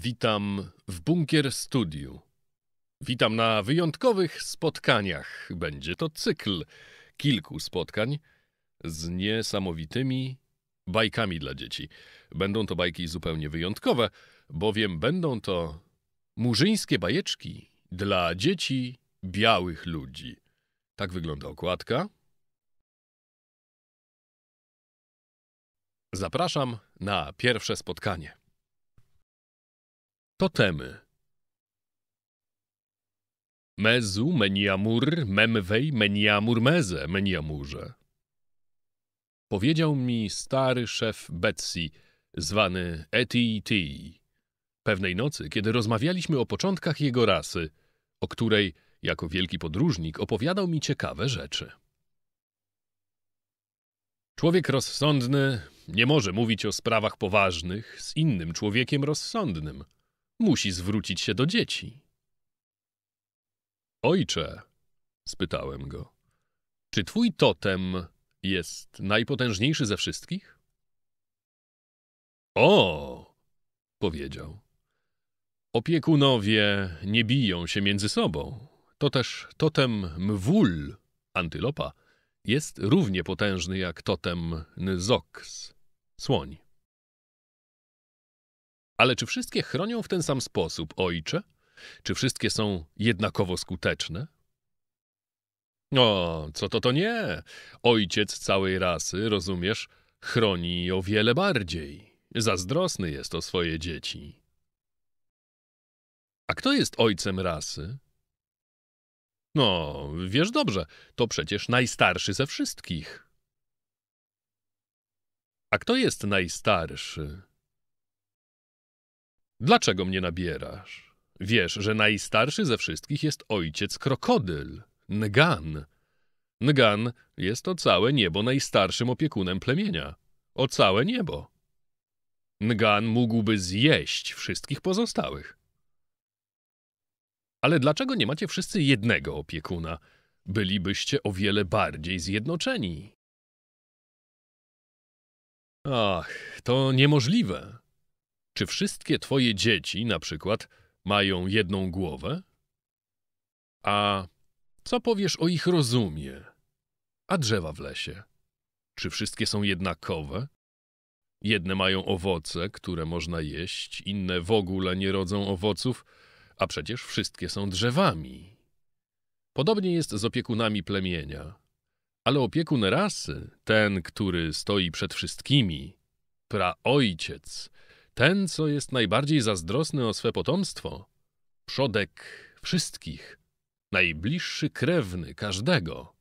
Witam w Bunkier Studiu. Witam na wyjątkowych spotkaniach. Będzie to cykl kilku spotkań z niesamowitymi bajkami dla dzieci. Będą to bajki zupełnie wyjątkowe, bowiem będą to murzyńskie bajeczki dla dzieci białych ludzi. Tak wygląda okładka. Zapraszam na pierwsze spotkanie. Totemy Mezu, Meniamur, Memwej, Meniamur, Meze, Meniamurze. Powiedział mi stary szef Betsy, zwany ETT, pewnej nocy, kiedy rozmawialiśmy o początkach jego rasy, o której, jako wielki podróżnik, opowiadał mi ciekawe rzeczy. Człowiek rozsądny nie może mówić o sprawach poważnych z innym człowiekiem rozsądnym – Musi zwrócić się do dzieci. Ojcze, spytałem go, czy twój totem jest najpotężniejszy ze wszystkich? O, powiedział. Opiekunowie nie biją się między sobą. To też totem mwul, antylopa, jest równie potężny jak totem nzoks, słoń. Ale czy wszystkie chronią w ten sam sposób, ojcze? Czy wszystkie są jednakowo skuteczne? O, co to to nie? Ojciec całej rasy, rozumiesz, chroni o wiele bardziej. Zazdrosny jest o swoje dzieci. A kto jest ojcem rasy? No, wiesz dobrze, to przecież najstarszy ze wszystkich. A kto jest najstarszy? Dlaczego mnie nabierasz? Wiesz, że najstarszy ze wszystkich jest ojciec krokodyl, Ngan. Ngan jest o całe niebo najstarszym opiekunem plemienia. O całe niebo. Ngan mógłby zjeść wszystkich pozostałych. Ale dlaczego nie macie wszyscy jednego opiekuna? Bylibyście o wiele bardziej zjednoczeni. Ach, to niemożliwe. Czy wszystkie twoje dzieci, na przykład, mają jedną głowę? A co powiesz o ich rozumie? A drzewa w lesie? Czy wszystkie są jednakowe? Jedne mają owoce, które można jeść, inne w ogóle nie rodzą owoców, a przecież wszystkie są drzewami. Podobnie jest z opiekunami plemienia. Ale opiekun rasy, ten, który stoi przed wszystkimi, praojciec, ten, co jest najbardziej zazdrosny o swe potomstwo, przodek wszystkich, najbliższy krewny każdego,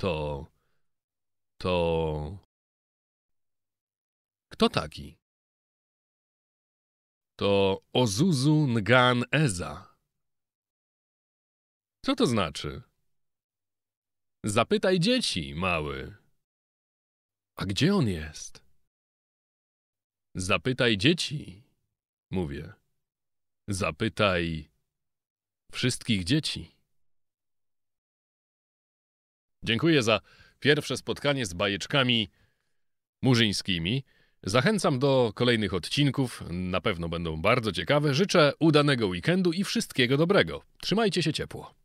to. to. Kto taki? To Ozuzu Ngan Eza. Co to znaczy? Zapytaj dzieci, mały. A gdzie on jest? Zapytaj dzieci, mówię. Zapytaj wszystkich dzieci. Dziękuję za pierwsze spotkanie z bajeczkami murzyńskimi. Zachęcam do kolejnych odcinków, na pewno będą bardzo ciekawe. Życzę udanego weekendu i wszystkiego dobrego. Trzymajcie się ciepło.